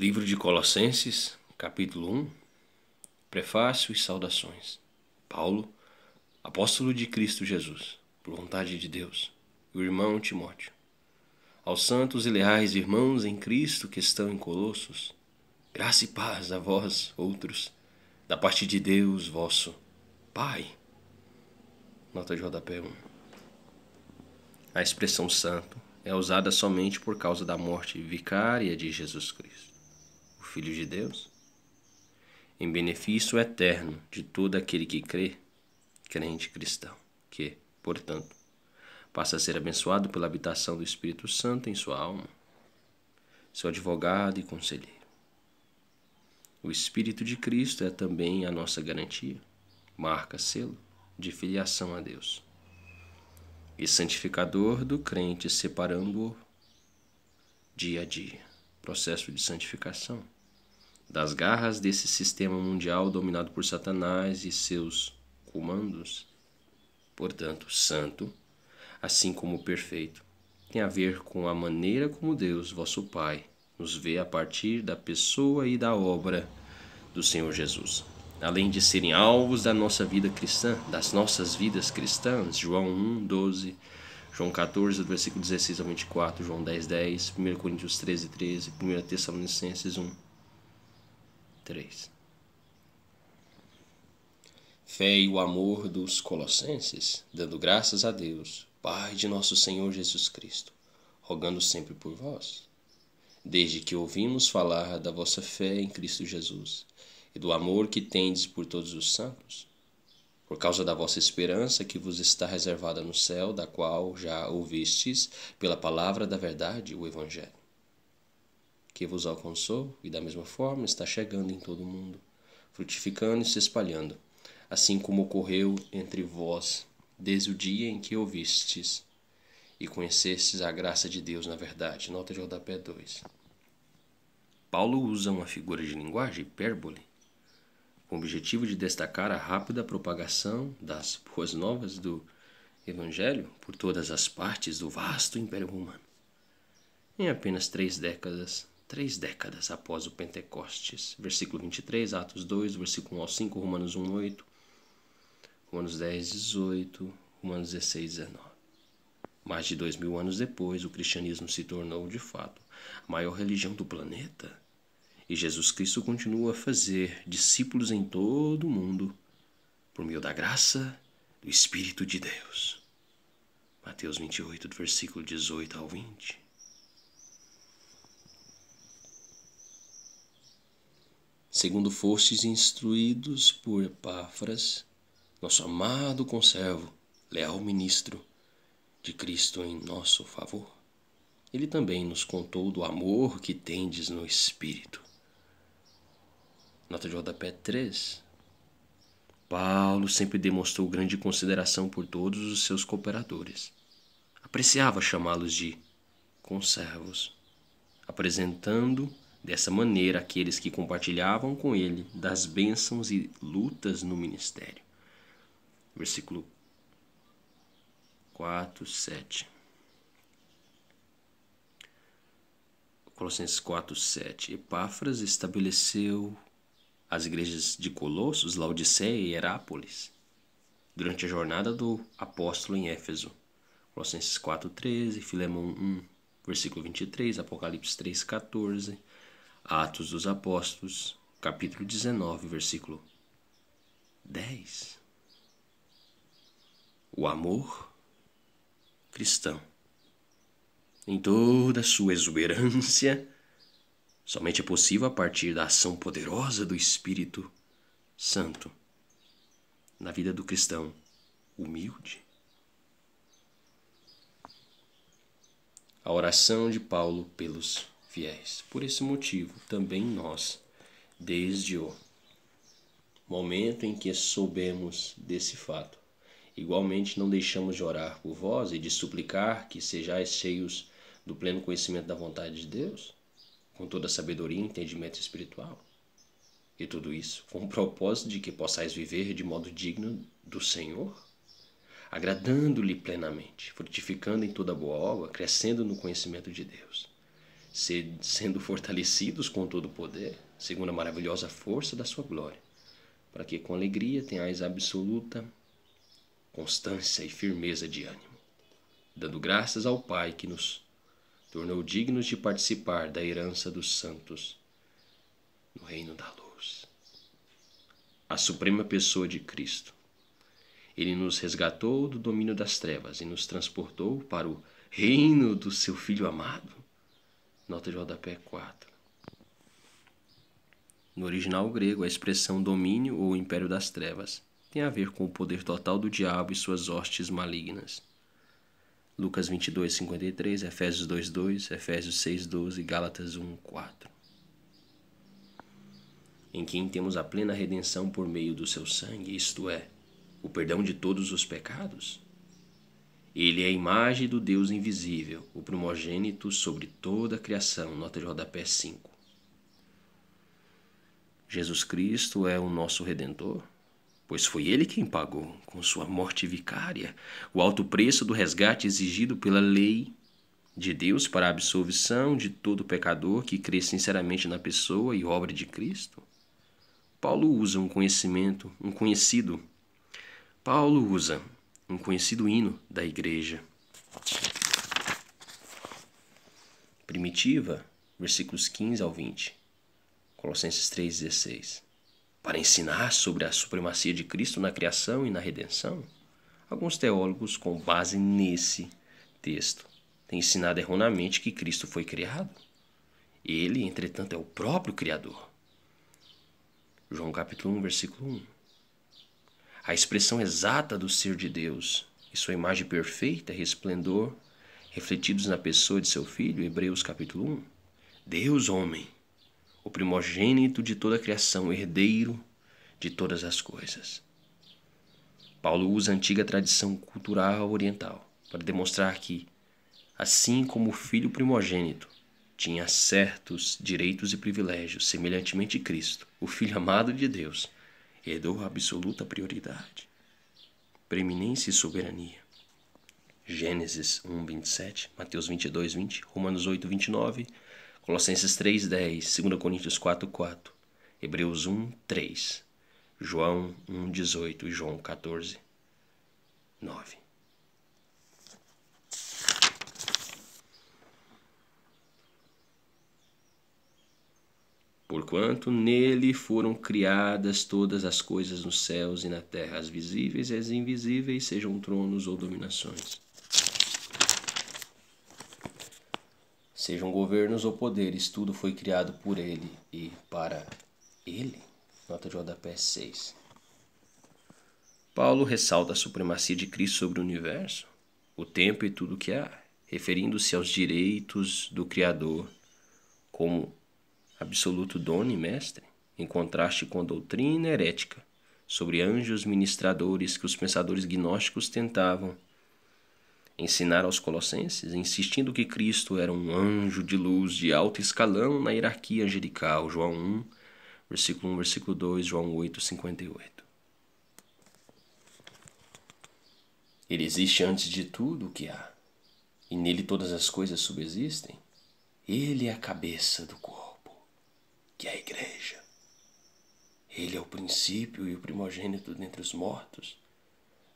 Livro de Colossenses, capítulo 1, Prefácio e Saudações. Paulo, apóstolo de Cristo Jesus, por vontade de Deus, e o irmão Timóteo. Aos santos e leais irmãos em Cristo que estão em Colossos, graça e paz a vós, outros, da parte de Deus, vosso Pai. Nota de rodapé 1. A expressão santo é usada somente por causa da morte vicária de Jesus Cristo filho de Deus, em benefício eterno de todo aquele que crê, crente cristão, que, portanto, passa a ser abençoado pela habitação do Espírito Santo em sua alma, seu advogado e conselheiro. O Espírito de Cristo é também a nossa garantia, marca, selo de filiação a Deus e santificador do crente, separando-o dia a dia. Processo de santificação das garras desse sistema mundial dominado por Satanás e seus comandos. Portanto, santo, assim como perfeito, tem a ver com a maneira como Deus, vosso Pai, nos vê a partir da pessoa e da obra do Senhor Jesus. Além de serem alvos da nossa vida cristã, das nossas vidas cristãs, João 1, 12, João 14, versículo 16 ao 24, João 10, 10, 1 Coríntios 13, 13, 1 Tessalonicenses 1. 3. Fé e o amor dos Colossenses, dando graças a Deus, Pai de nosso Senhor Jesus Cristo, rogando sempre por vós, desde que ouvimos falar da vossa fé em Cristo Jesus e do amor que tendes por todos os santos, por causa da vossa esperança que vos está reservada no céu, da qual já ouvistes pela palavra da verdade, o Evangelho que vos alcançou e da mesma forma está chegando em todo o mundo, frutificando e se espalhando, assim como ocorreu entre vós desde o dia em que ouvistes e conhecestes a graça de Deus na verdade. Nota de rodapé 2. Paulo usa uma figura de linguagem hipérbole com o objetivo de destacar a rápida propagação das boas novas do Evangelho por todas as partes do vasto Império Romano. Em apenas três décadas, três décadas após o Pentecostes. Versículo 23, Atos 2, versículo 1 ao 5, Romanos 1, 8, Romanos 10, 18, Romanos 16, 19. Mais de dois mil anos depois, o cristianismo se tornou, de fato, a maior religião do planeta. E Jesus Cristo continua a fazer discípulos em todo o mundo, por meio da graça do Espírito de Deus. Mateus 28, versículo 18 ao 20. segundo fostes instruídos por Epáfras, nosso amado conservo, leal ministro de Cristo em nosso favor. Ele também nos contou do amor que tendes no Espírito. Nota de rodapé 3. Paulo sempre demonstrou grande consideração por todos os seus cooperadores. Apreciava chamá-los de conservos, apresentando Dessa maneira, aqueles que compartilhavam com ele das bênçãos e lutas no ministério. Versículo 4, 7. Colossenses 4, 7. Epáfras estabeleceu as igrejas de Colossos, Laodiceia e Herápolis durante a jornada do apóstolo em Éfeso. Colossenses 4, 13, Filemão 1, versículo 23, Apocalipse 3, 14, Atos dos Apóstolos, capítulo 19, versículo 10. O amor cristão, em toda a sua exuberância, somente é possível a partir da ação poderosa do Espírito Santo na vida do cristão humilde. A oração de Paulo pelos viés. Por esse motivo, também nós, desde o momento em que soubemos desse fato, igualmente não deixamos de orar por vós e de suplicar que sejais cheios do pleno conhecimento da vontade de Deus, com toda a sabedoria e entendimento espiritual. E tudo isso com o propósito de que possais viver de modo digno do Senhor, agradando-lhe plenamente, frutificando em toda boa obra, crescendo no conhecimento de Deus sendo fortalecidos com todo o poder, segundo a maravilhosa força da sua glória, para que com alegria tenhais absoluta constância e firmeza de ânimo, dando graças ao Pai que nos tornou dignos de participar da herança dos santos no reino da luz. A suprema pessoa de Cristo. Ele nos resgatou do domínio das trevas e nos transportou para o reino do seu Filho amado nota de rodapé 4. No original grego, a expressão domínio ou império das trevas tem a ver com o poder total do diabo e suas hostes malignas. Lucas 22, 53, Efésios 2, 2, Efésios 6, 12, Gálatas 1, 4. Em quem temos a plena redenção por meio do seu sangue, isto é, o perdão de todos os pecados? Ele é a imagem do Deus invisível, o primogênito sobre toda a criação. Nota de rodapé 5. Jesus Cristo é o nosso redentor, pois foi ele quem pagou, com sua morte vicária, o alto preço do resgate exigido pela lei de Deus para a absolvição de todo pecador que crê sinceramente na pessoa e obra de Cristo. Paulo usa um conhecimento, um conhecido. Paulo usa um conhecido hino da igreja. Primitiva, versículos 15 ao 20. Colossenses 3,16. Para ensinar sobre a supremacia de Cristo na criação e na redenção, alguns teólogos, com base nesse texto, têm ensinado erroneamente que Cristo foi criado. Ele, entretanto, é o próprio Criador. João capítulo 1, versículo 1 a expressão exata do ser de Deus e sua imagem perfeita, resplendor, refletidos na pessoa de seu filho, Hebreus capítulo 1. Deus, homem, o primogênito de toda a criação, herdeiro de todas as coisas. Paulo usa a antiga tradição cultural oriental para demonstrar que, assim como o filho primogênito tinha certos direitos e privilégios, semelhantemente Cristo, o filho amado de Deus, e dou absoluta prioridade, preeminência e soberania. Gênesis 1, 27, Mateus 22, 20, Romanos 8, 29, Colossenses 3, 10, 2 Coríntios 4, 4, Hebreus 1, 3, João 1, 18 e João 14, 9. porquanto nele foram criadas todas as coisas nos céus e na terra, as visíveis e as invisíveis, sejam tronos ou dominações. Sejam governos ou poderes, tudo foi criado por ele e para ele. Nota de rodapé 6. Paulo ressalta a supremacia de Cristo sobre o universo, o tempo e tudo o que há, referindo-se aos direitos do Criador como absoluto dono e mestre, em contraste com a doutrina herética sobre anjos ministradores que os pensadores gnósticos tentavam ensinar aos colossenses, insistindo que Cristo era um anjo de luz de alto escalão na hierarquia angelical. João 1, versículo 1, versículo 2, João 8, 58. Ele existe antes de tudo o que há, e nele todas as coisas subsistem. Ele é a cabeça do corpo que é a igreja. Ele é o princípio e o primogênito dentre os mortos,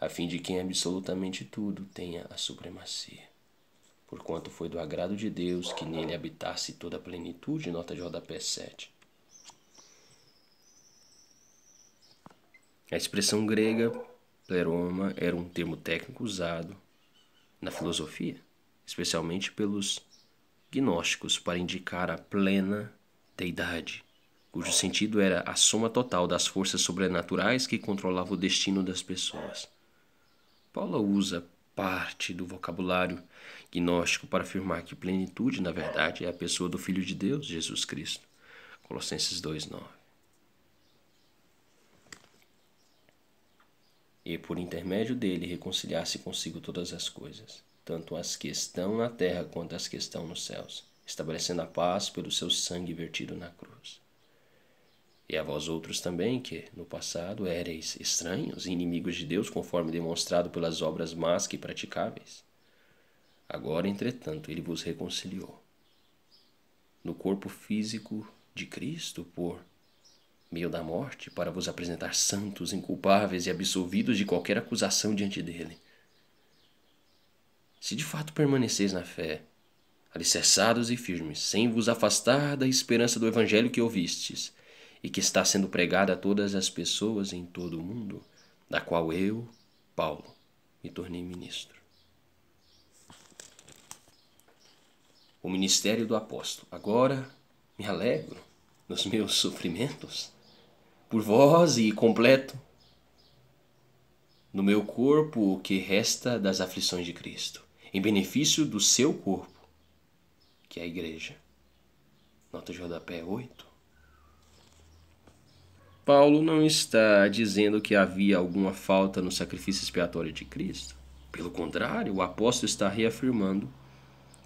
a fim de quem absolutamente tudo tenha a supremacia. Porquanto foi do agrado de Deus que nele habitasse toda a plenitude, nota de rodapé 7. A expressão grega pleroma era um termo técnico usado na filosofia, especialmente pelos gnósticos, para indicar a plena deidade, cujo sentido era a soma total das forças sobrenaturais que controlavam o destino das pessoas. Paulo usa parte do vocabulário gnóstico para afirmar que plenitude, na verdade, é a pessoa do Filho de Deus, Jesus Cristo. Colossenses 2:9. E por intermédio dele reconciliar-se consigo todas as coisas, tanto as que estão na terra quanto as que estão nos céus estabelecendo a paz pelo seu sangue vertido na cruz. E a vós outros também, que no passado éreis estranhos e inimigos de Deus, conforme demonstrado pelas obras más que praticáveis. Agora, entretanto, ele vos reconciliou no corpo físico de Cristo por meio da morte, para vos apresentar santos, inculpáveis e absolvidos de qualquer acusação diante dele. Se de fato permaneceis na fé, alicerçados e firmes, sem vos afastar da esperança do evangelho que ouvistes, e que está sendo pregada a todas as pessoas em todo o mundo, da qual eu, Paulo, me tornei ministro. O ministério do apóstolo. Agora me alegro nos meus sofrimentos por vós e completo no meu corpo o que resta das aflições de Cristo, em benefício do seu corpo que é a igreja. Nota de rodapé 8. É Paulo não está dizendo que havia alguma falta no sacrifício expiatório de Cristo. Pelo contrário, o apóstolo está reafirmando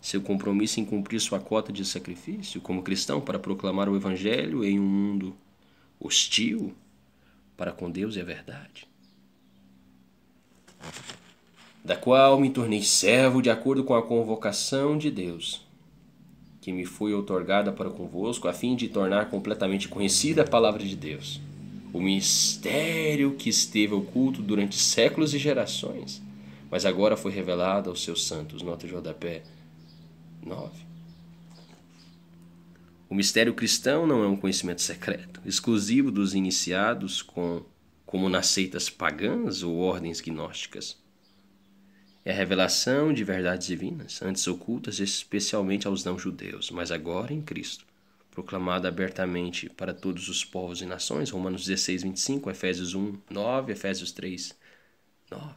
seu compromisso em cumprir sua cota de sacrifício como cristão para proclamar o evangelho em um mundo hostil para com Deus e a verdade. Da qual me tornei servo de acordo com a convocação de Deus que me foi outorgada para convosco, a fim de tornar completamente conhecida a palavra de Deus, o mistério que esteve oculto durante séculos e gerações, mas agora foi revelado aos seus santos. Nota de rodapé 9. O mistério cristão não é um conhecimento secreto, exclusivo dos iniciados com, como nas seitas pagãs ou ordens gnósticas é a revelação de verdades divinas, antes ocultas especialmente aos não-judeus, mas agora em Cristo, proclamada abertamente para todos os povos e nações, Romanos 16, 25, Efésios 1, 9, Efésios 3, 9.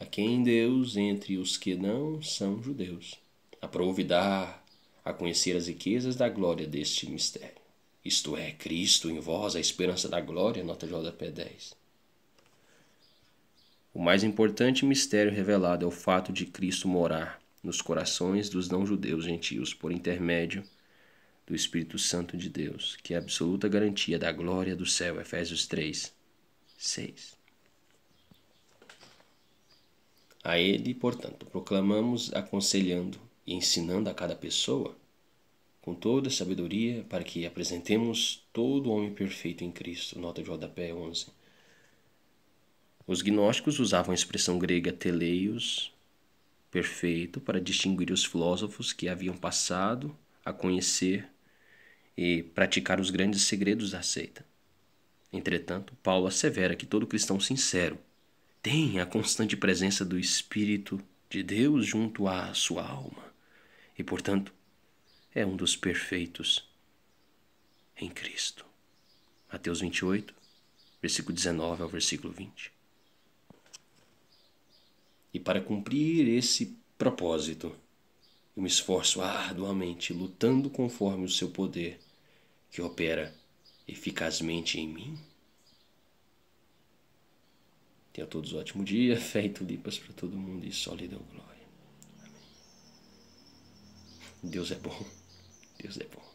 A quem Deus entre os que não são judeus, aprove dar a conhecer as riquezas da glória deste mistério. Isto é, Cristo em vós, a esperança da glória, nota JP 10. O mais importante mistério revelado é o fato de Cristo morar nos corações dos não-judeus gentios por intermédio do Espírito Santo de Deus, que é a absoluta garantia da glória do céu. Efésios 3, 6. A ele, portanto, proclamamos, aconselhando e ensinando a cada pessoa com toda sabedoria para que apresentemos todo o homem perfeito em Cristo. Nota de rodapé 11. Os gnósticos usavam a expressão grega teleios, perfeito, para distinguir os filósofos que haviam passado a conhecer e praticar os grandes segredos da seita. Entretanto, Paulo assevera que todo cristão sincero tem a constante presença do Espírito de Deus junto à sua alma e, portanto, é um dos perfeitos em Cristo. Mateus 28, versículo 19 ao versículo 20 para cumprir esse propósito. Eu me esforço arduamente, lutando conforme o seu poder, que opera eficazmente em mim. Tenha todos um ótimo dia, fé e tulipas para todo mundo e só lhe deu glória. Amém. Deus é bom, Deus é bom.